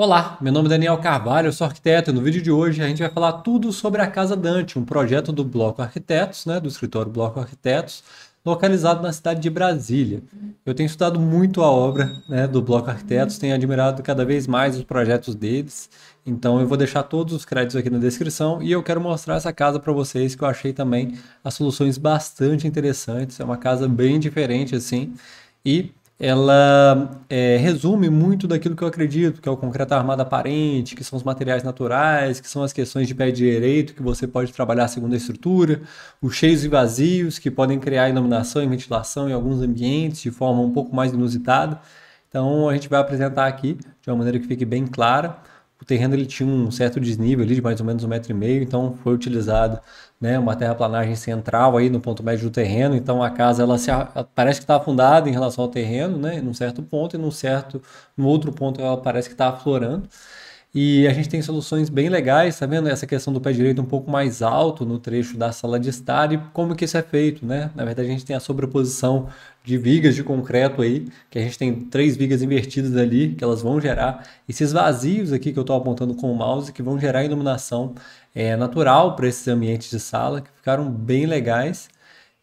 Olá, meu nome é Daniel Carvalho, eu sou arquiteto e no vídeo de hoje a gente vai falar tudo sobre a Casa Dante, um projeto do Bloco Arquitetos, né, do escritório Bloco Arquitetos, localizado na cidade de Brasília. Eu tenho estudado muito a obra né, do Bloco Arquitetos, tenho admirado cada vez mais os projetos deles, então eu vou deixar todos os créditos aqui na descrição e eu quero mostrar essa casa para vocês que eu achei também as soluções bastante interessantes, é uma casa bem diferente assim, e ela é, resume muito daquilo que eu acredito, que é o concreto armado aparente, que são os materiais naturais, que são as questões de pé direito, que você pode trabalhar segundo a estrutura, os cheios e vazios, que podem criar iluminação e ventilação em alguns ambientes de forma um pouco mais inusitada. Então, a gente vai apresentar aqui de uma maneira que fique bem clara o terreno ele tinha um certo desnível ali de mais ou menos um metro e meio, então foi utilizado né, uma terraplanagem central aí no ponto médio do terreno, então a casa ela se, parece que está afundada em relação ao terreno, né, num certo ponto e num certo, no outro ponto ela parece que está aflorando. E a gente tem soluções bem legais, tá vendo? Essa questão do pé direito um pouco mais alto no trecho da sala de estar e como que isso é feito, né? Na verdade, a gente tem a sobreposição de vigas de concreto aí, que a gente tem três vigas invertidas ali, que elas vão gerar esses vazios aqui que eu estou apontando com o mouse, que vão gerar iluminação é, natural para esses ambientes de sala, que ficaram bem legais.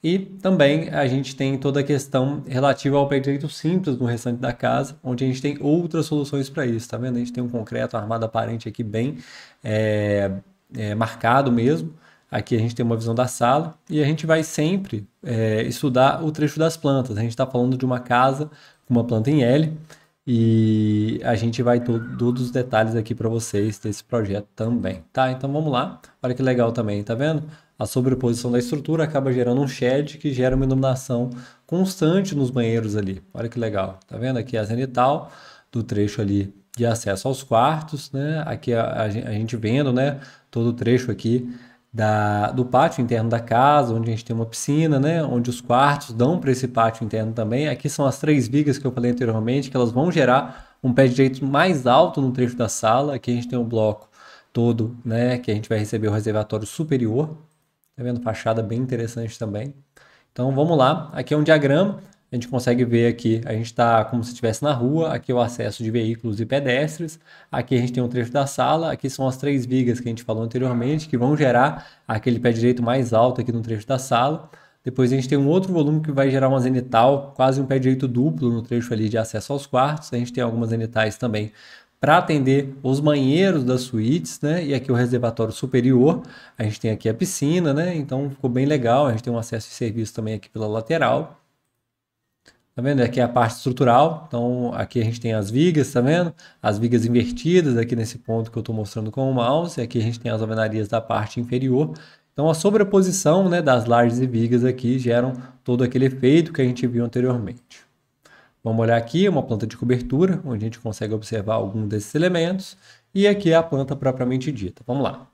E também a gente tem toda a questão relativa ao direito simples no restante da casa, onde a gente tem outras soluções para isso, tá vendo? A gente tem um concreto armado aparente aqui bem é, é, marcado mesmo. Aqui a gente tem uma visão da sala e a gente vai sempre é, estudar o trecho das plantas. A gente está falando de uma casa com uma planta em L e a gente vai todo, todos os detalhes aqui para vocês desse projeto também, tá? Então vamos lá. Olha que legal também, tá vendo? A sobreposição da estrutura acaba gerando um shed que gera uma iluminação constante nos banheiros ali. Olha que legal. Tá vendo aqui é a zenital do trecho ali de acesso aos quartos, né? Aqui a, a gente vendo, né, todo o trecho aqui da, do pátio interno da casa, onde a gente tem uma piscina, né? Onde os quartos dão para esse pátio interno também. Aqui são as três vigas que eu falei anteriormente, que elas vão gerar um pé direito mais alto no trecho da sala. Aqui a gente tem um bloco todo, né? Que a gente vai receber o reservatório superior Tá vendo? Fachada bem interessante também. Então vamos lá. Aqui é um diagrama. A gente consegue ver aqui, a gente está como se estivesse na rua, aqui é o acesso de veículos e pedestres, aqui a gente tem um trecho da sala, aqui são as três vigas que a gente falou anteriormente, que vão gerar aquele pé direito mais alto aqui no trecho da sala. Depois a gente tem um outro volume que vai gerar uma zenital, quase um pé direito duplo no trecho ali de acesso aos quartos. A gente tem algumas zenitais também para atender os banheiros das suítes, né? E aqui o reservatório superior, a gente tem aqui a piscina, né? Então ficou bem legal, a gente tem um acesso e serviço também aqui pela lateral. Tá vendo? Aqui é a parte estrutural, então aqui a gente tem as vigas, tá vendo? As vigas invertidas aqui nesse ponto que eu estou mostrando com o mouse, aqui a gente tem as alvenarias da parte inferior. Então a sobreposição né, das lajes e vigas aqui geram todo aquele efeito que a gente viu anteriormente. Vamos olhar aqui uma planta de cobertura, onde a gente consegue observar algum desses elementos. E aqui é a planta propriamente dita. Vamos lá.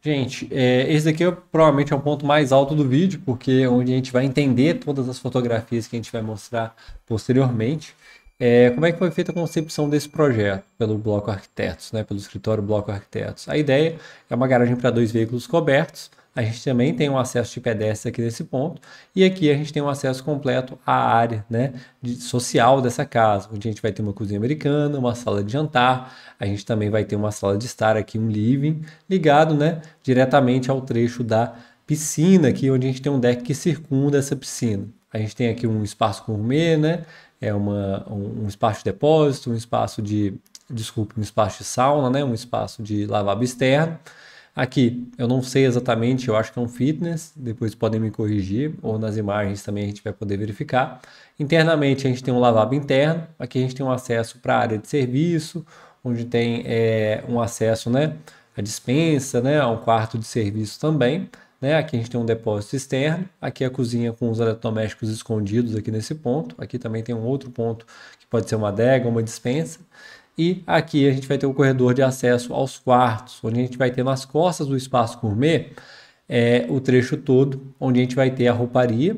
Gente, é, esse daqui é, provavelmente é o ponto mais alto do vídeo, porque é onde a gente vai entender todas as fotografias que a gente vai mostrar posteriormente. É, como é que foi feita a concepção desse projeto pelo Bloco Arquitetos, né, pelo escritório Bloco Arquitetos? A ideia é uma garagem para dois veículos cobertos, a gente também tem um acesso de pedestre aqui nesse ponto, e aqui a gente tem um acesso completo à área né, de, social dessa casa, onde a gente vai ter uma cozinha americana, uma sala de jantar, a gente também vai ter uma sala de estar aqui, um living, ligado né, diretamente ao trecho da piscina aqui, onde a gente tem um deck que circunda essa piscina. A gente tem aqui um espaço gourmet, né? É uma, um, um espaço de depósito, um espaço de desculpe, um espaço de sauna, né? um espaço de lavabo externo. Aqui, eu não sei exatamente, eu acho que é um fitness, depois podem me corrigir, ou nas imagens também a gente vai poder verificar. Internamente a gente tem um lavabo interno, aqui a gente tem um acesso para a área de serviço, onde tem é, um acesso né, à dispensa, né, a um quarto de serviço também. Né? Aqui a gente tem um depósito externo, aqui a cozinha com os eletrodomésticos escondidos aqui nesse ponto. Aqui também tem um outro ponto que pode ser uma adega, uma dispensa. E aqui a gente vai ter um corredor de acesso aos quartos, onde a gente vai ter nas costas do espaço gourmet é, o trecho todo, onde a gente vai ter a rouparia,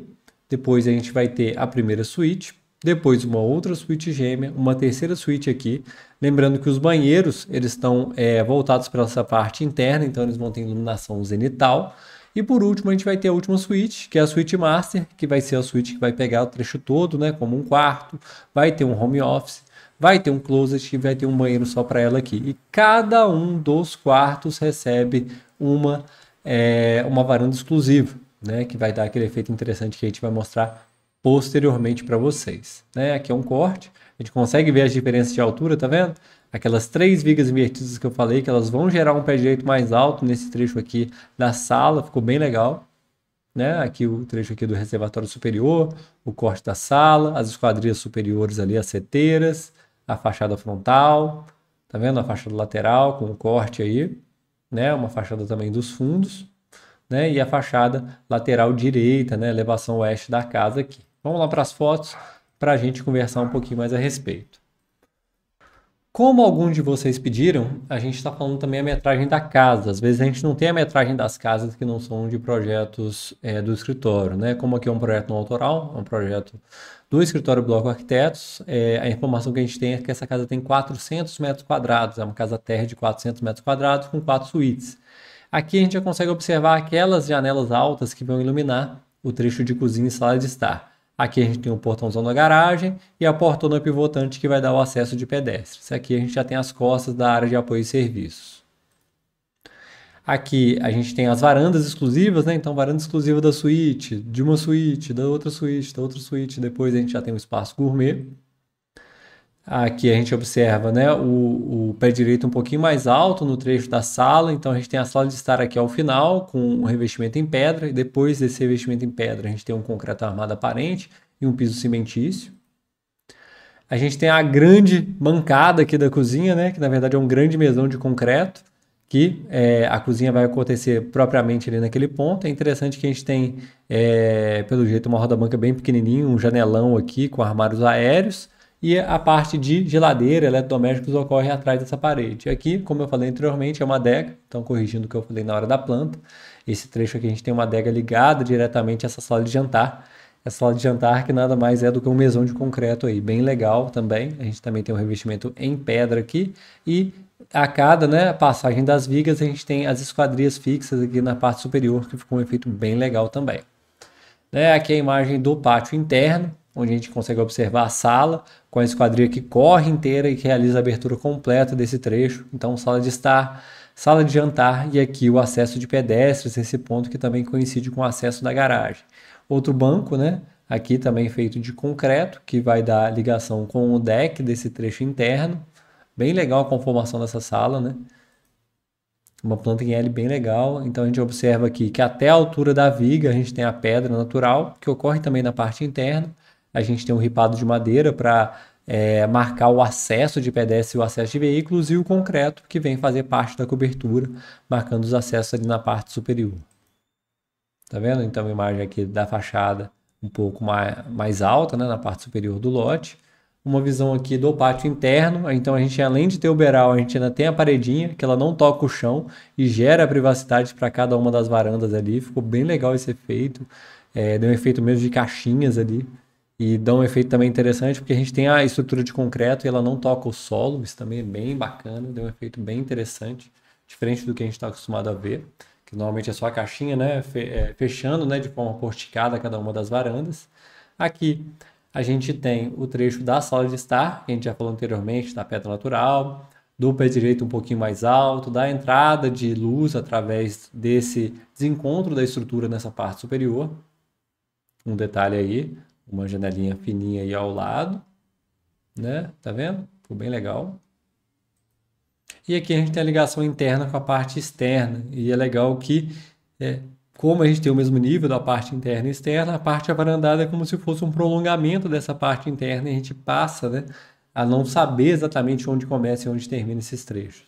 depois a gente vai ter a primeira suíte, depois uma outra suíte gêmea, uma terceira suíte aqui. Lembrando que os banheiros eles estão é, voltados para essa parte interna, então eles vão ter iluminação zenital. E por último, a gente vai ter a última suíte, que é a suíte master, que vai ser a suíte que vai pegar o trecho todo, né, como um quarto, vai ter um home office, vai ter um closet e vai ter um banheiro só para ela aqui. E cada um dos quartos recebe uma, é, uma varanda exclusiva, né? Que vai dar aquele efeito interessante que a gente vai mostrar posteriormente para vocês. Né? Aqui é um corte, a gente consegue ver as diferenças de altura, tá vendo? Aquelas três vigas invertidas que eu falei, que elas vão gerar um pé direito mais alto nesse trecho aqui da sala, ficou bem legal. Né? Aqui o trecho aqui do reservatório superior, o corte da sala, as esquadrias superiores ali, as seteiras, a fachada frontal, tá vendo? A fachada lateral com um corte aí, né? Uma fachada também dos fundos, né? E a fachada lateral direita, né? Elevação oeste da casa aqui. Vamos lá para as fotos para a gente conversar um pouquinho mais a respeito. Como alguns de vocês pediram, a gente está falando também a metragem da casa. Às vezes a gente não tem a metragem das casas que não são de projetos é, do escritório, né? Como aqui é um projeto não autoral, é um projeto do escritório Bloco Arquitetos, é, a informação que a gente tem é que essa casa tem 400 metros quadrados, é uma casa terra de 400 metros quadrados com quatro suítes. Aqui a gente já consegue observar aquelas janelas altas que vão iluminar o trecho de cozinha e sala de estar. Aqui a gente tem um portãozão da garagem e a portona pivotante que vai dar o acesso de pedestres. Aqui a gente já tem as costas da área de apoio e serviços. Aqui a gente tem as varandas exclusivas, né? Então, varanda exclusiva da suíte, de uma suíte, da outra suíte, da outra suíte. Depois a gente já tem o espaço gourmet. Aqui a gente observa né, o, o, pé direito um pouquinho mais alto no trecho da sala, então a gente tem a sala de estar aqui ao final com um revestimento em pedra, e depois desse revestimento em pedra a gente tem um concreto armado aparente e um piso cimentício. A gente tem a grande bancada aqui da cozinha, né, que na verdade é um grande mesão de concreto, que é, a cozinha vai acontecer propriamente ali naquele ponto. É interessante que a gente tem, é, pelo jeito, uma roda-banca bem pequenininha, um janelão aqui com armários aéreos, e a parte de geladeira, eletrodomésticos ocorre atrás dessa parede. Aqui, como eu falei anteriormente, é uma adega, então corrigindo o que eu falei na hora da planta, esse trecho aqui a gente tem uma adega ligada diretamente a essa sala de jantar, essa sala de jantar que nada mais é do que um mesão de concreto aí, bem legal também, a gente também tem um revestimento em pedra aqui e a cada né, passagem das vigas a gente tem as esquadrias fixas aqui na parte superior que ficou um efeito bem legal também. Né, aqui a imagem do pátio interno, onde a gente consegue observar a sala com a esquadria que corre inteira e que realiza a abertura completa desse trecho. Então, sala de estar, sala de jantar e aqui o acesso de pedestres, esse ponto que também coincide com o acesso da garagem. Outro banco, né? Aqui também feito de concreto, que vai dar ligação com o deck desse trecho interno. Bem legal a conformação dessa sala, né? uma planta em L bem legal. Então a gente observa aqui que até a altura da viga a gente tem a pedra natural, que ocorre também na parte interna, a gente tem um ripado de madeira para é, marcar o acesso de pedestres e o acesso de veículos, e o concreto, que vem fazer parte da cobertura, marcando os acessos ali na parte superior. Tá vendo? Então, a imagem aqui da fachada um pouco mais, mais alta, né, na parte superior do lote. Uma visão aqui do pátio interno. Então, a gente, além de ter o beral, a gente ainda tem a paredinha, que ela não toca o chão e gera privacidade para cada uma das varandas ali. Ficou bem legal esse efeito. É, deu um efeito mesmo de caixinhas ali e dá um efeito também interessante, porque a gente tem a estrutura de concreto e ela não toca o solo, isso também é bem bacana, deu um efeito bem interessante, diferente do que a gente está acostumado a ver, que normalmente é só a caixinha, né, é, fechando, né, de forma porticada cada uma das varandas. Aqui a gente tem o trecho da sala de estar, que a gente já falou anteriormente, da pedra natural, do pé direito um pouquinho mais alto, da entrada de luz através desse desencontro da estrutura nessa parte superior. Um detalhe aí, uma janelinha fininha aí ao lado, né? Tá vendo? Ficou bem legal. E aqui a gente tem a ligação interna com a parte externa. E é legal que, é, como a gente tem o mesmo nível da parte interna e externa, a parte avarandada é como se fosse um prolongamento dessa parte interna e a gente passa né, a não saber exatamente onde começa e onde termina esses trechos.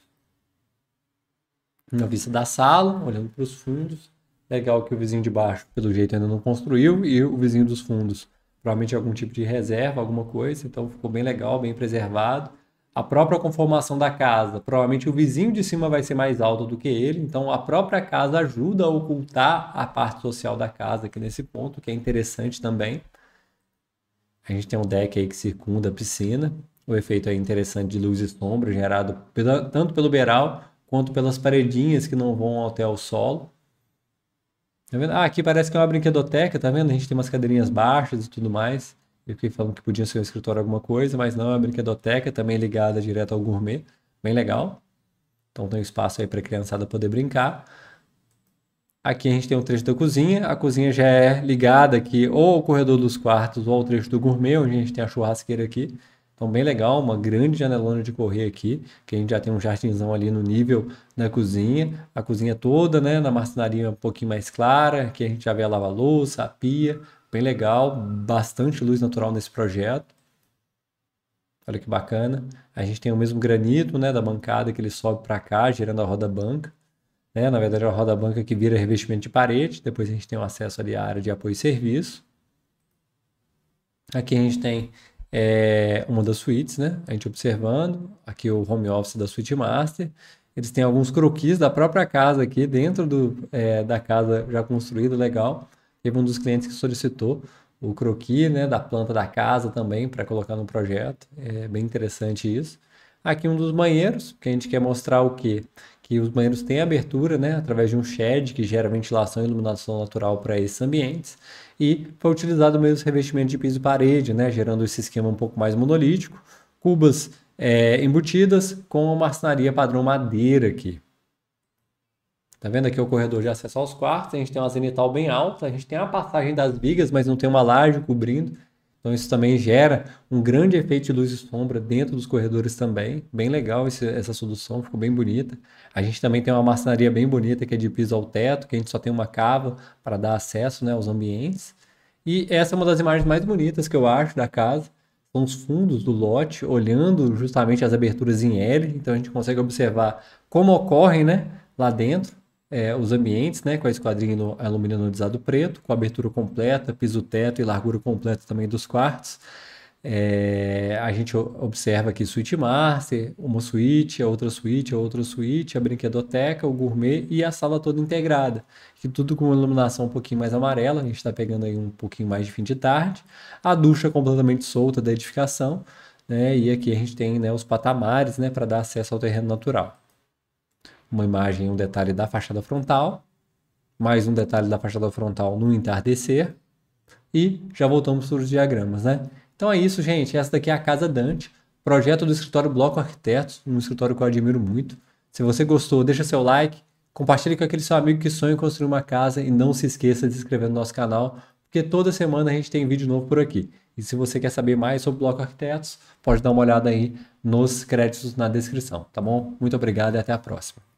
Na vista da sala, olhando para os fundos. Legal que o vizinho de baixo, pelo jeito, ainda não construiu e o vizinho dos fundos provavelmente algum tipo de reserva, alguma coisa, então ficou bem legal, bem preservado. A própria conformação da casa, provavelmente o vizinho de cima vai ser mais alto do que ele, então a própria casa ajuda a ocultar a parte social da casa aqui nesse ponto, que é interessante também. A gente tem um deck aí que circunda a piscina, o efeito é interessante de luz e sombra gerado pela, tanto pelo beiral quanto pelas paredinhas que não vão até o solo. Tá vendo? Ah, aqui parece que é uma brinquedoteca, tá vendo? A gente tem umas cadeirinhas baixas e tudo mais. Eu fiquei falando que podia ser um escritório alguma coisa, mas não, é uma brinquedoteca também ligada direto ao gourmet. Bem legal. Então tem espaço aí para a criançada poder brincar. Aqui a gente tem um trecho da cozinha. A cozinha já é ligada aqui ou ao corredor dos quartos ou ao trecho do gourmet, onde a gente tem a churrasqueira aqui. Então, bem legal, uma grande janelona de correr aqui, que a gente já tem um jardinzão ali no nível da cozinha. A cozinha toda, né, na marcenaria um pouquinho mais clara, que a gente já vê a lava-louça, a pia. Bem legal, bastante luz natural nesse projeto. Olha que bacana. A gente tem o mesmo granito, né, da bancada que ele sobe para cá, gerando a roda banca. Né? Na verdade, é a roda banca que vira revestimento de parede. Depois a gente tem o acesso ali à área de apoio e serviço. Aqui a gente tem é, uma das suítes, né? A gente observando aqui o home office da suíte master. Eles têm alguns croquis da própria casa aqui, dentro do, é, da casa já construída, legal. Teve um dos clientes que solicitou o croqui né, da planta da casa também para colocar no projeto. É bem interessante isso. Aqui um dos banheiros, que a gente quer mostrar o quê? Que os banheiros têm abertura, né, através de um shed que gera ventilação e iluminação natural para esses ambientes e foi utilizado o mesmo revestimento de piso e parede, né, gerando esse esquema um pouco mais monolítico, cubas é, embutidas com a marcenaria padrão madeira aqui. Tá vendo aqui o corredor de acesso aos quartos, a gente tem uma zenital bem alta, a gente tem a passagem das vigas, mas não tem uma laje cobrindo, então isso também gera um grande efeito de luz e sombra dentro dos corredores também. Bem legal esse, essa solução, ficou bem bonita. A gente também tem uma maçonaria bem bonita que é de piso ao teto, que a gente só tem uma cava para dar acesso né, aos ambientes. E essa é uma das imagens mais bonitas que eu acho da casa. São os fundos do lote, olhando justamente as aberturas em L. Então a gente consegue observar como ocorrem né, lá dentro é, os ambientes, né, com a esquadrinha no, alumínio anodizado preto, com abertura completa, piso teto e largura completa também dos quartos. É, a gente observa aqui suíte master, uma suíte, a outra suíte, a outra suíte, a brinquedoteca, o gourmet e a sala toda integrada. Que tudo com uma iluminação um pouquinho mais amarela, a gente está pegando aí um pouquinho mais de fim de tarde. A ducha completamente solta da edificação. Né, e aqui a gente tem né, os patamares né, para dar acesso ao terreno natural uma imagem, um detalhe da fachada frontal, mais um detalhe da fachada frontal no entardecer e já voltamos para os diagramas, né? Então é isso, gente. Essa daqui é a Casa Dante, projeto do escritório Bloco Arquitetos, um escritório que eu admiro muito. Se você gostou, deixa seu like, compartilhe com aquele seu amigo que sonha em construir uma casa e não se esqueça de se inscrever no nosso canal, porque toda semana a gente tem vídeo novo por aqui. E se você quer saber mais sobre Bloco Arquitetos, pode dar uma olhada aí nos créditos na descrição, tá bom? Muito obrigado e até a próxima.